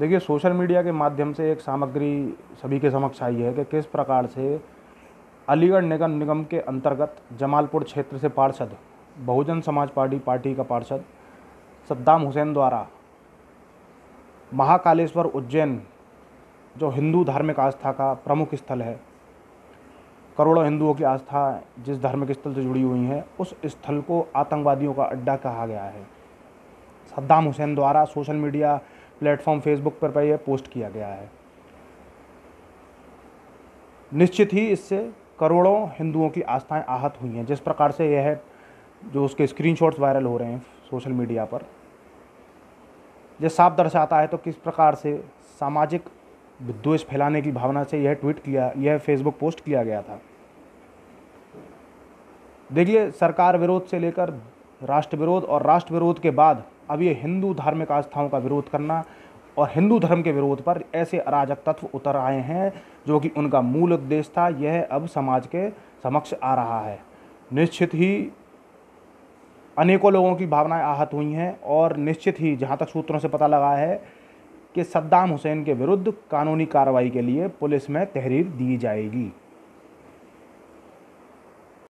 देखिए social media के माध्यम से एक सामग्री सभी के समक्ष आई है कि किस प्रकार से अलीगढ़ निगम निगम के अंतर्गत जमालपुर क्षेत्र से पार्षद बहुजन समाज पार्टी पार्टी का पार्षद सद्दाम हुसैन द्वारा महाकालेश्वर उज्जैन जो हिंदू धार्मिक आस्था का प्रमुख स्थल है करोड़ों हिंदुओं की आस्था जिस धार्मिक स्थल से जुड़ी हुई है उस स्थल को आतंकवादियों का अड्डा कहा गया है सद्दाम हुसैन द्वारा सोशल मीडिया प्लेटफॉर्म फेसबुक पर यह पोस्ट किया गया है निश्चित ही इससे करोड़ों हिंदुओं की आस्थाएं आहत हुई हैं जिस प्रकार से यह जो उसके स्क्रीनशॉट्स वायरल हो रहे हैं सोशल मीडिया पर यह साफ दर्शाता है तो किस प्रकार से सामाजिक विद्वेष फैलाने की भावना से यह ट्वीट किया यह फेसबुक पोस्ट किया गया था देखिए सरकार विरोध से लेकर राष्ट्र विरोध और राष्ट्र विरोध के बाद अब ये हिंदू धार्मिक आस्थाओं का विरोध करना और हिंदू धर्म के विरोध पर ऐसे अराजक तत्व उतर आए हैं जो कि उनका मूल उद्देश्य था यह अब समाज के समक्ष आ रहा है निश्चित ही अनेकों लोगों की भावनाएं आहत हुई हैं और निश्चित ही जहां तक सूत्रों से पता लगा है कि सद्दाम हुसैन के विरुद्ध कानूनी कार्रवाई के लिए पुलिस में तहरीर दी जाएगी